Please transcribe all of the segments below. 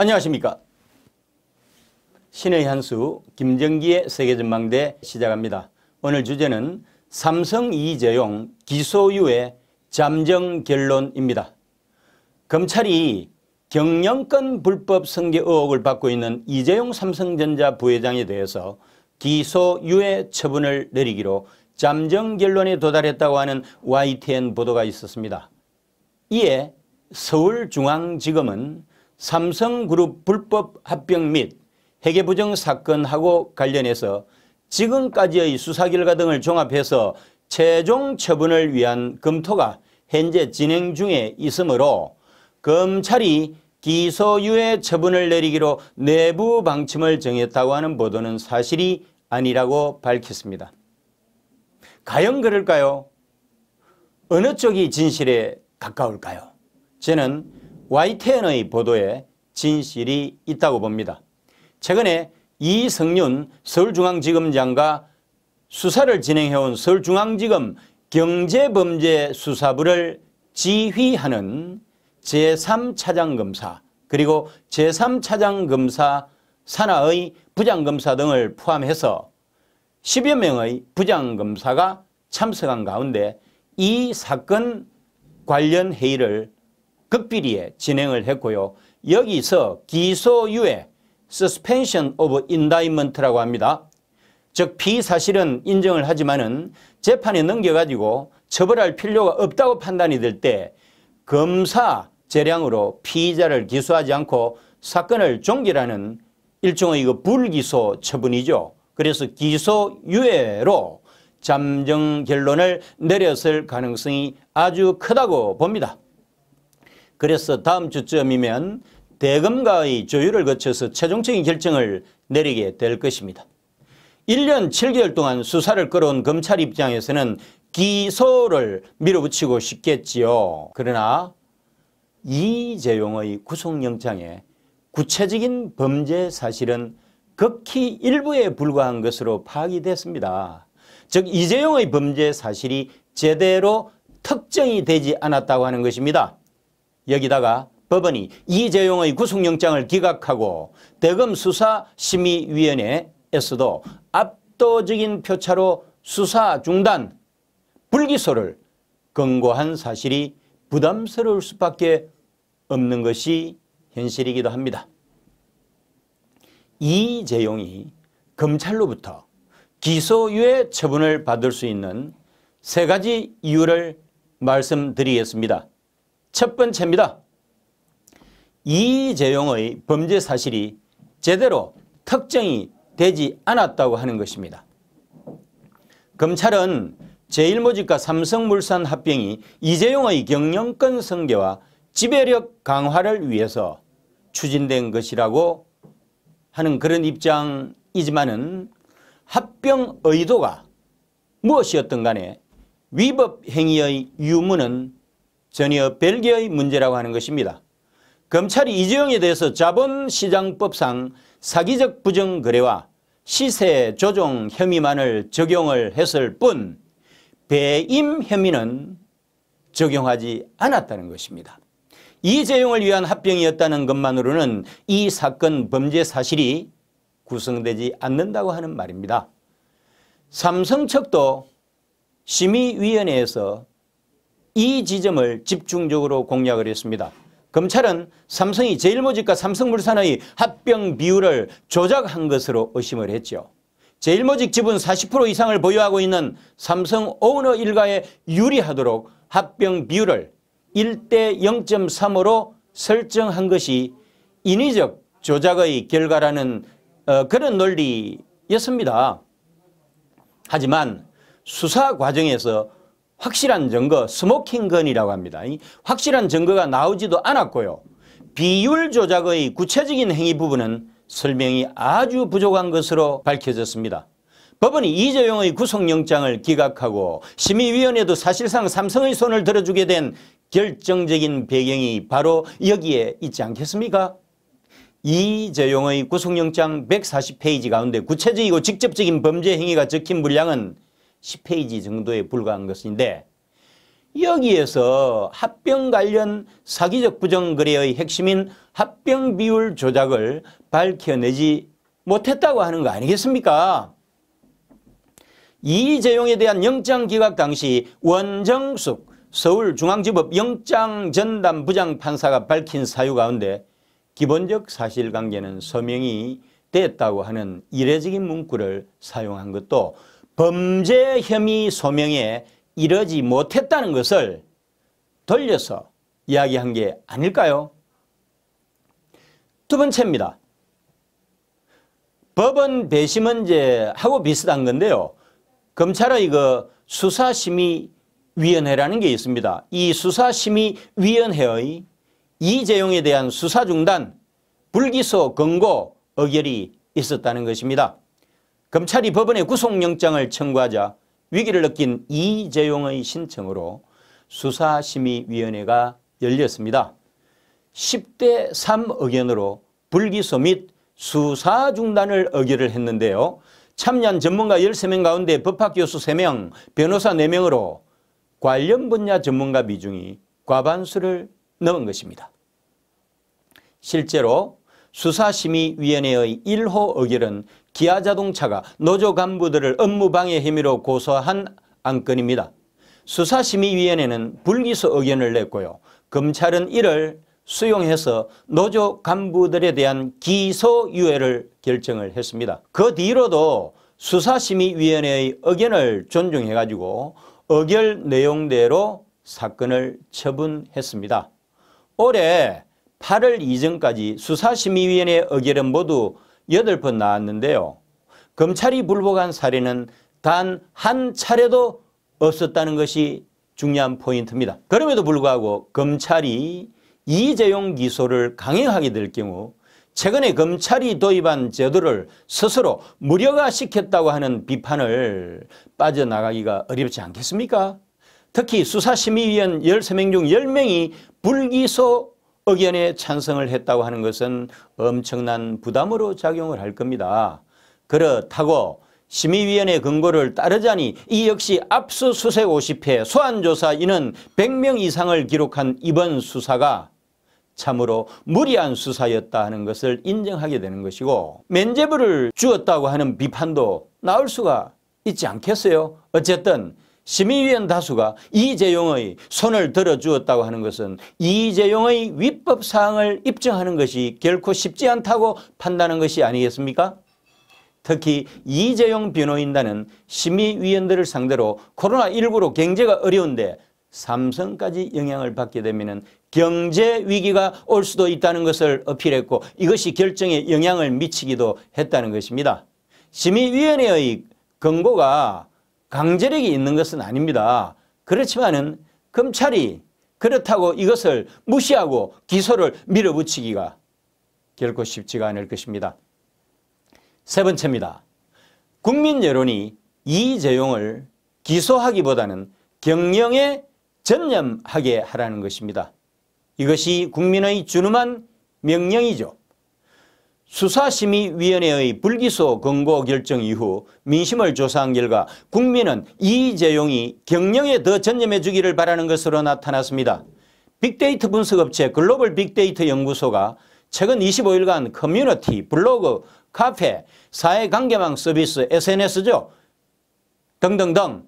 안녕하십니까. 신의 한수 김정기의 세계전망대 시작합니다. 오늘 주제는 삼성 이재용 기소유예 잠정 결론입니다. 검찰이 경영권 불법 승계 의혹을 받고 있는 이재용 삼성전자 부회장에 대해서 기소유예 처분을 내리기로 잠정 결론에 도달했다고 하는 YTN 보도가 있었습니다. 이에 서울중앙지검은 삼성그룹 불법 합병 및 회계부정 사건하고 관련해서 지금까지의 수사 결과 등을 종합해서 최종 처분을 위한 검토가 현재 진행 중에 있으므로 검찰이 기소유예 처분을 내리기로 내부 방침을 정했다고 하는 보도는 사실이 아니라고 밝혔습니다. 과연 그럴까요? 어느 쪽이 진실에 가까울까요? 저는 YTN의 보도에 진실이 있다고 봅니다. 최근에 이성윤 서울중앙지검장과 수사를 진행해온 서울중앙지검 경제범죄수사부를 지휘하는 제3차장검사 그리고 제3차장검사 산하의 부장검사 등을 포함해서 10여 명의 부장검사가 참석한 가운데 이 사건 관련 회의를 극비리에 진행을 했고요. 여기서 기소유예 (suspension of indictment)라고 합니다. 즉 피사실은 인정을 하지만은 재판에 넘겨가지고 처벌할 필요가 없다고 판단이 될 때 검사 재량으로 피의자를 기소하지 않고 사건을 종결하는 일종의 그 불기소 처분이죠. 그래서 기소유예로 잠정 결론을 내렸을 가능성이 아주 크다고 봅니다. 그래서 다음 주점이면 대검가의 조율을 거쳐서 최종적인 결정을 내리게 될 것입니다. 1년 7개월 동안 수사를 끌어온 검찰 입장에서는 기소를 밀어붙이고 싶겠지요. 그러나 이재용의 구속영장에 구체적인 범죄 사실은 극히 일부에 불과한 것으로 파악이 됐습니다. 즉 이재용의 범죄 사실이 제대로 특정이 되지 않았다고 하는 것입니다. 여기다가 법원이 이재용의 구속영장을 기각하고 대검 수사심의위원회에서도 압도적인 표차로 수사 중단 불기소를 권고한 사실이 부담스러울 수밖에 없는 것이 현실이기도 합니다. 이재용이 검찰로부터 기소유예 처분을 받을 수 있는 세 가지 이유를 말씀드리겠습니다. 첫 번째입니다. 이재용의 범죄 사실이 제대로 특정이 되지 않았다고 하는 것입니다. 검찰은 제1모직과 삼성물산 합병이 이재용의 경영권 승계와 지배력 강화를 위해서 추진된 것이라고 하는 그런 입장이지만은 합병 의도가 무엇이었든 간에 위법 행위의 유무는 전혀 별개의 문제라고 하는 것입니다. 검찰이 이재용에 대해서 자본시장법상 사기적 부정거래와 시세 조종 혐의만을 적용을 했을 뿐 배임 혐의는 적용하지 않았다는 것입니다. 이재용을 위한 합병이었다는 것만으로는 이 사건 범죄 사실이 구성되지 않는다고 하는 말입니다. 삼성 측도 심의위원회에서 이 지점을 집중적으로 공략을 했습니다. 검찰은 삼성이 제일모직과 삼성물산의 합병 비율을 조작한 것으로 의심을 했죠. 제일모직 지분 40% 이상을 보유하고 있는 삼성 오너 일가에 유리하도록 합병 비율을 1대 0.3으로 설정한 것이 인위적 조작의 결과라는 어, 그런 논리였습니다. 하지만 수사 과정에서 확실한 증거, 스모킹건이라고 합니다. 확실한 증거가 나오지도 않았고요. 비율 조작의 구체적인 행위 부분은 설명이 아주 부족한 것으로 밝혀졌습니다. 법원이 이재용의 구속영장을 기각하고 심의위원회도 사실상 삼성의 손을 들어주게 된 결정적인 배경이 바로 여기에 있지 않겠습니까? 이재용의 구속영장 140페이지 가운데 구체적이고 직접적인 범죄 행위가 적힌 분량은 10페이지 정도에 불과한 것인데 여기에서 합병 관련 사기적 부정거래의 핵심인 합병 비율 조작을 밝혀내지 못했다고 하는 거 아니겠습니까? 이재용에 대한 영장 기각 당시 원정숙 서울중앙지법 영장전담 부장판사가 밝힌 사유 가운데 기본적 사실관계는 서명이 됐다고 하는 이례적인 문구를 사용한 것도 범죄 혐의 소명에 이르지 못했다는 것을 돌려서 이야기한 게 아닐까요? 두 번째입니다. 법원 배심원제하고 비슷한 건데요. 검찰의 이 수사심의위원회라는 게 있습니다. 이 수사심의위원회의 이재용에 대한 수사 중단, 불기소, 권고, 의결이 있었다는 것입니다. 검찰이 법원에 구속영장을 청구하자 위기를 느낀 이재용의 신청으로 수사심의위원회가 열렸습니다. 10대 3 의견으로 불기소 및 수사 중단을 의결을 했는데요. 참여한 전문가 13명 가운데 법학교수 3명, 변호사 4명으로 관련 분야 전문가 비중이 과반수를 넘은 것입니다. 실제로 수사심의위원회의 1호 의결은 기아자동차가 노조 간부들을 업무방해 혐의로 고소한 안건입니다. 수사심의위원회는 불기소 의견을 냈고요. 검찰은 이를 수용해서 노조 간부들에 대한 기소유예를 결정을 했습니다. 그 뒤로도 수사심의위원회의 의견을 존중해가지고 의결 내용대로 사건을 처분했습니다. 올해 8월 이전까지 수사심의위원회 의결은 모두 여덟 번 나왔는데요. 검찰이 불복한 사례는 단 한 차례도 없었다는 것이 중요한 포인트입니다. 그럼에도 불구하고 검찰이 이재용 기소를 강행하게 될 경우 최근에 검찰이 도입한 제도를 스스로 무력화시켰다고 하는 비판을 빠져나가기가 어렵지 않겠습니까? 특히 수사심의위원 13명 중 10명이 불기소 의견에 찬성을 했다고 하는 것은 엄청난 부담으로 작용을 할 겁니다. 그렇다고 심의위원회 근거를 따르자니 이 역시 압수수색 50회 소환조사 인은 100명 이상을 기록한 이번 수사가 참으로 무리한 수사였다 하는 것을 인정하게 되는 것이고 면제부를 주었다고 하는 비판도 나올 수가 있지 않겠어요. 어쨌든 시민위원 다수가 이재용의 손을 들어주었다고 하는 것은 이재용의 위법 사항을 입증하는 것이 결코 쉽지 않다고 판단한 것이 아니겠습니까? 특히 이재용 변호인단은 심의위원들을 상대로 코로나19로 경제가 어려운데 삼성까지 영향을 받게 되면 경제 위기가 올 수도 있다는 것을 어필했고 이것이 결정에 영향을 미치기도 했다는 것입니다. 심의위원회의 권고가 강제력이 있는 것은 아닙니다. 그렇지만은 검찰이 그렇다고 이것을 무시하고 기소를 밀어붙이기가 결코 쉽지가 않을 것입니다. 세 번째입니다. 국민 여론이 이재용을 기소하기보다는 경영에 전념하게 하라는 것입니다. 이것이 국민의 준엄한 명령이죠. 수사심의위원회의 불기소 권고 결정 이후 민심을 조사한 결과 국민은 이재용이 경영에 더 전념해 주기를 바라는 것으로 나타났습니다. 빅데이터 분석업체 글로벌 빅데이터 연구소가 최근 25일간 커뮤니티, 블로그, 카페, 사회관계망 서비스, SNS죠. 등등등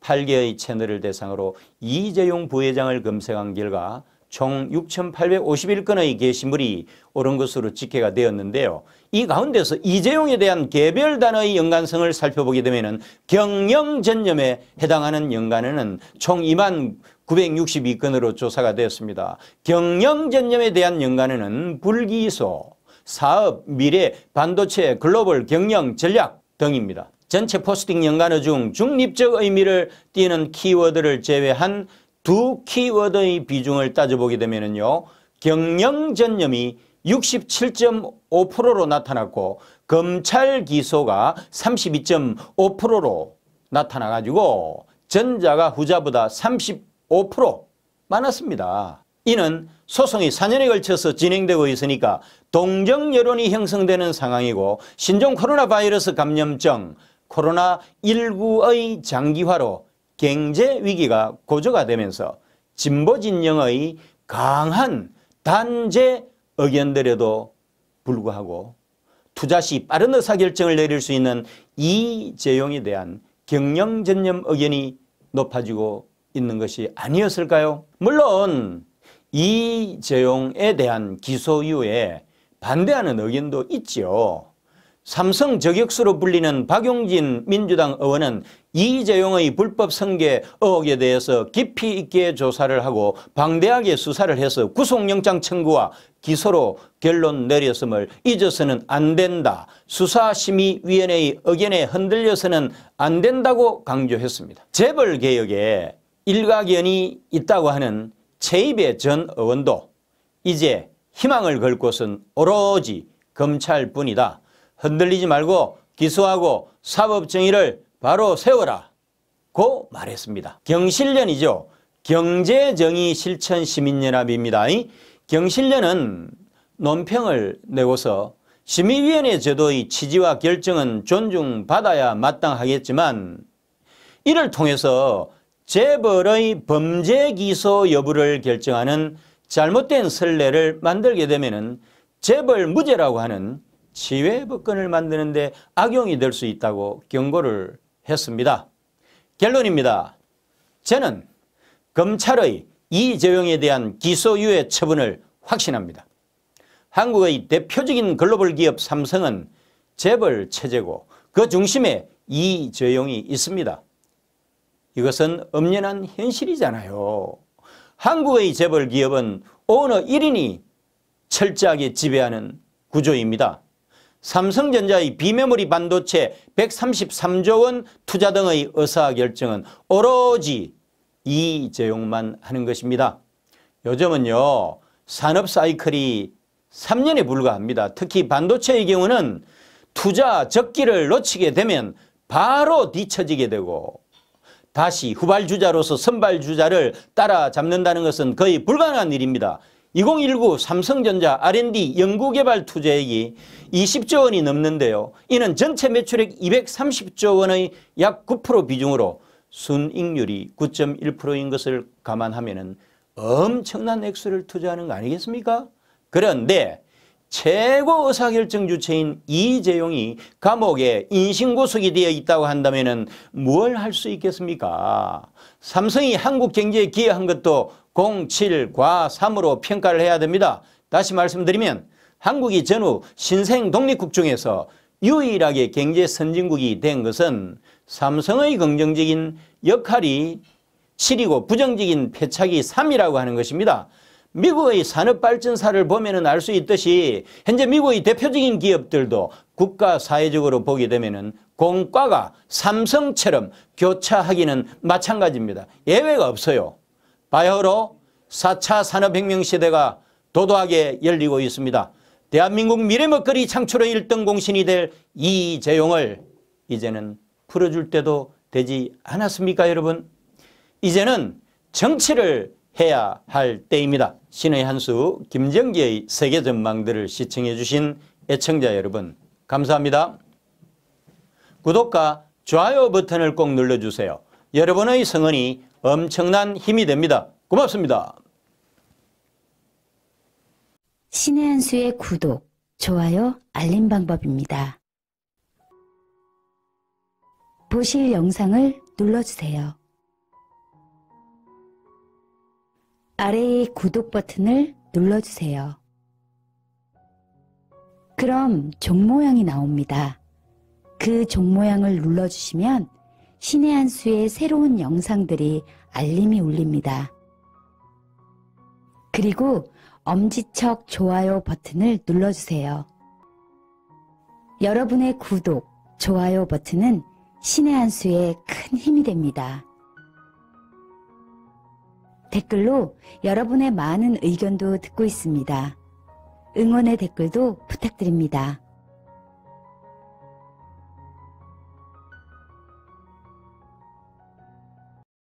8개의 채널을 대상으로 이재용 부회장을 검색한 결과 총 6,851건의 게시물이 옳은 것으로 집계가 되었는데요. 이 가운데서 이재용에 대한 개별 단어의 연관성을 살펴보게 되면 경영 전념에 해당하는 연관에는총 2만 962건으로 조사가 되었습니다. 경영 전념에 대한 연관에는 불기소, 사업, 미래, 반도체, 글로벌, 경영, 전략 등입니다. 전체 포스팅 연관어 중 중립적 의미를 띠는 키워드를 제외한 두 키워드의 비중을 따져보게 되면요. 경영전념이 67.5%로 나타났고 검찰 기소가 32.5%로 나타나가지고 전자가 후자보다 35% 많았습니다. 이는 소송이 4년에 걸쳐서 진행되고 있으니까 동정 여론이 형성되는 상황이고 신종 코로나 바이러스 감염증 코로나19의 장기화로 경제 위기가 고조가 되면서 진보 진영의 강한 단제 의견들에도 불구하고 투자 시 빠른 의사결정을 내릴 수 있는 이재용에 대한 경영전념 의견이 높아지고 있는 것이 아니었을까요? 물론 이재용에 대한 기소 이에 반대하는 의견도 있지요. 삼성 저격수로 불리는 박용진 민주당 의원은 이재용의 불법 선계 의혹에 대해서 깊이 있게 조사를 하고 방대하게 수사를 해서 구속영장 청구와 기소로 결론 내렸음을 잊어서는 안 된다. 수사심의위원회의 의견에 흔들려서는 안 된다고 강조했습니다. 재벌개혁에 일가견이 있다고 하는 최입의 전 의원도 이제 희망을 걸 곳은 오로지 검찰뿐이다. 흔들리지 말고 기소하고 사법정의를 바로 세워라 고 말했습니다. 경실련이죠. 경제정의 실천시민연합입니다. 경실련은 논평을 내고서 시민위원회 제도의 취지와 결정은 존중받아야 마땅하겠지만 이를 통해서 재벌의 범죄 기소 여부를 결정하는 잘못된 선례를 만들게 되면 재벌 무죄라고 하는 지외법권을 만드는데 악용이 될 수 있다고 경고를 했습니다. 결론입니다. 저는 검찰의 이재용에 대한 기소유예 처분을 확신합니다. 한국의 대표적인 글로벌 기업 삼성은 재벌 체제고 그 중심에 이재용이 있습니다. 이것은 엄연한 현실이잖아요. 한국의 재벌 기업은 오너 1인이 철저하게 지배하는 구조입니다. 삼성전자의 비메모리 반도체 133조 원 투자 등의 의사결정은 오로지 이재용만 하는 것입니다. 요즘은요 산업 사이클이 3년에 불과합니다. 특히 반도체의 경우는 투자 적기를 놓치게 되면 바로 뒤처지게 되고 다시 후발주자로서 선발주자를 따라잡는다는 것은 거의 불가능한 일입니다. 2019 삼성전자 R&D 연구개발 투자액이 20조 원이 넘는데요. 이는 전체 매출액 230조 원의 약 9% 비중으로 순익률이 9.1%인 것을 감안하면 엄청난 액수를 투자하는 거 아니겠습니까? 그런데 최고 의사결정 주체인 이재용이 감옥에 인신고속이 되어 있다고 한다면 뭘 할 수 있겠습니까? 삼성이 한국 경제에 기여한 것도 0, 7, 과 3으로 평가를 해야 됩니다. 다시 말씀드리면 한국이 전후 신생 독립국 중에서 유일하게 경제 선진국이 된 것은 삼성의 긍정적인 역할이 7이고 부정적인 패착이 3이라고 하는 것입니다. 미국의 산업발전사를 보면 알 수 있듯이 현재 미국의 대표적인 기업들도 국가 사회적으로 보게 되면 공과가 삼성처럼 교차하기는 마찬가지입니다. 예외가 없어요. 바야흐로 4차 산업혁명 시대가 도도하게 열리고 있습니다. 대한민국 미래 먹거리 창출의 1등 공신이 될 이재용을 이제는 풀어줄 때도 되지 않았습니까 여러분? 이제는 정치를 해야 할 때입니다. 신의 한수 김정기의 세계 전망들을 시청해 주신 애청자 여러분 감사합니다. 구독과 좋아요 버튼을 꼭 눌러주세요. 여러분의 성원이 엄청난 힘이 됩니다. 고맙습니다. 신의 한 수의 구독, 좋아요, 알림 방법입니다. 보실 영상을 눌러주세요. 아래의 구독 버튼을 눌러주세요. 그럼 종 모양이 나옵니다. 그 종 모양을 눌러주시면 신의 한 수의 새로운 영상들이 알림이 울립니다. 그리고 엄지척 좋아요 버튼을 눌러주세요. 여러분의 구독, 좋아요 버튼은 신의 한수의큰 힘이 됩니다. 댓글로 여러분의 많은 의견도 듣고 있습니다. 응원의 댓글도 부탁드립니다.